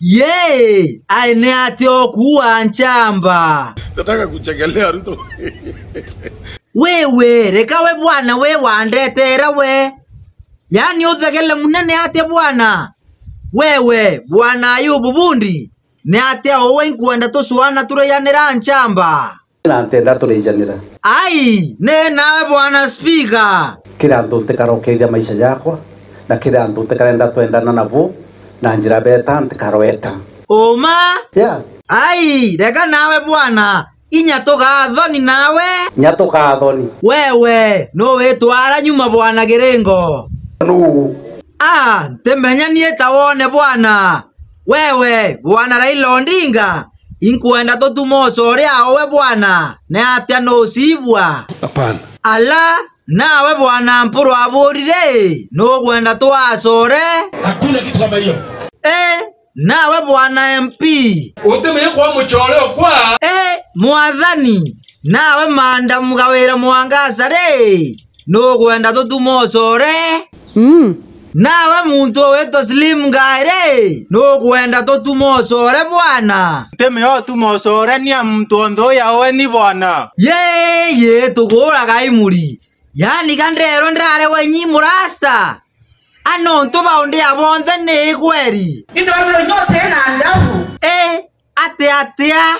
yeye okuwa nchamba nataka kuchegelea Ruto wewe reka we bwana we wandetera we yani uthegele munene ati bwana wewe bwana Ayubu bundi ne ati a å nkwenda tå cuana tå rä ncamba kä rantenda ai nä nawe bwana spika kira rantå tä maisha jakwa na kira rantå tä karenda twendana navo na njira beta ntikarweta uma yeah. ai rega nawe bwana inya tugathoni nawe nya tugathoni wewe no witwara nyuma bwana giringo no. ah ntimenya nie wone bwana wewe bwana Raila Odinga inkwenda tutumoco uria owe bwana ne atia nusibwa apana ala nawe bwana Mpuru aburire nugwenda twacore hakuna kitu kama hiyo eh nawe bwana MP utemeye kwa muchoreo kwa eh mwathani nawe manda mugawira mwangasa ri nugwenda tutumo ucore mm nawe muntu wetwa slim guy ri nugwenda tutumo ucore bwana temeyo tumocore ni mtu onthu yawe ni bwana yeye tuguraga imuri yanika ndero ndale wenyi murasta ano anontu baundi abonthe ni igweri indorero nyote na ndafu eh ate atea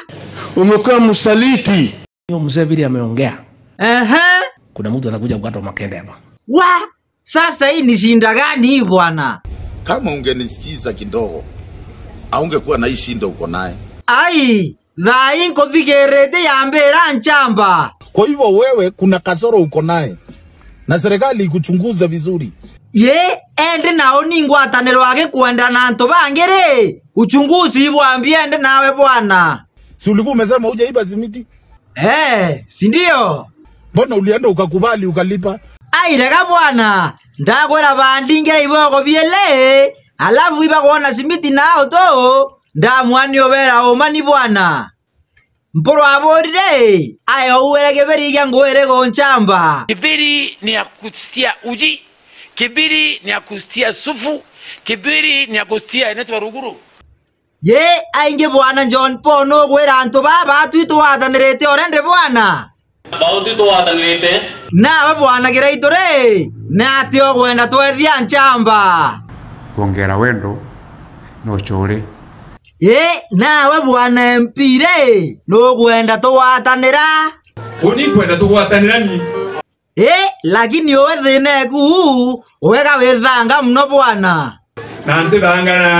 umekuwa msaliti hiyo mzee vile ameongea ehe uh -huh. kuna mtu anakuja kukata makende hapa wa sasa hii ni shinda gani hii bwana kama ungenisikiza kidogo aungekuwa na hii shinda uko naye ai thai nkũthigĩrĩte yambĩra njamba kwa hivyo wewe, kuna kasoro uko naye na serikali ikuchunguze vizuri. ye ende nao ni ngwatanĩro kuenda na anto bangĩ rĩ uchunguzi ibwambia ende nawe bwana. Si ulikuwa umesema iba simiti? Eh, si ndio? Mbona ulienda ukakubali ukalipa? Airega bwana, ndakwera bandingera iboko biele alafu kuona simiti nao to ndamwani obera omani bwana mporo Mpurwavorire ayo uwere kibiri kya nguwere konchamba. Kibiri ni ya kusitia uji, kibiri ni ya kusitia sufu, kibiri ni ya enetu inetwa ruguru. Ye aingi bwana John Pono gwira antu baba twitwathanirite orende bwana. Bauti twathanirite. Nawe bwana kiraito ri na ati ogwenda twethia nchamba. kongera wendo no ĩ nawe bwana MP rĩ nũgwenda tũgwatanĩra ũnikwenda tũgwatanĩra ni ĩ lakini ũwe thĩna ĩku wega wĩthanga mũno bwana na ntĩthangana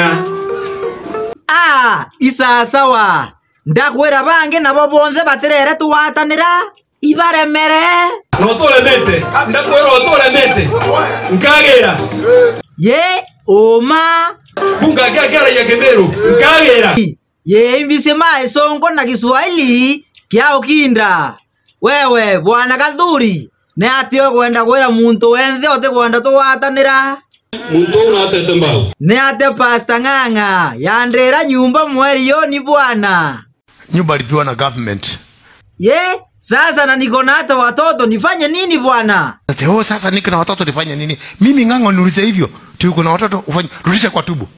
a isasawa ndakwĩra bangi nabo bonthe batĩrere tũgwatanĩra ibaremere no tũremete ndakwĩra ũtũremete nkagĩra ye oma bunga gagara ya gemberu mkagera ye ma esongo na Kiswahili kyao okinda wewe bwana kathuri ne ati ukwenda kwira muntu wenthe uti kwenda tuwatanira muntu unatete mbao ne ate pasta ng'ang'a yandira nyumba mweri ni bwana nyumba lipiwa na government ye sasa na niko na hata watoto nifanye nini bwana Ati oh, sasa niko na watoto nifanye nini? Mimi ng'ang'o niulize hivyo. Tu na watoto ufanye rudisha kwa tubu.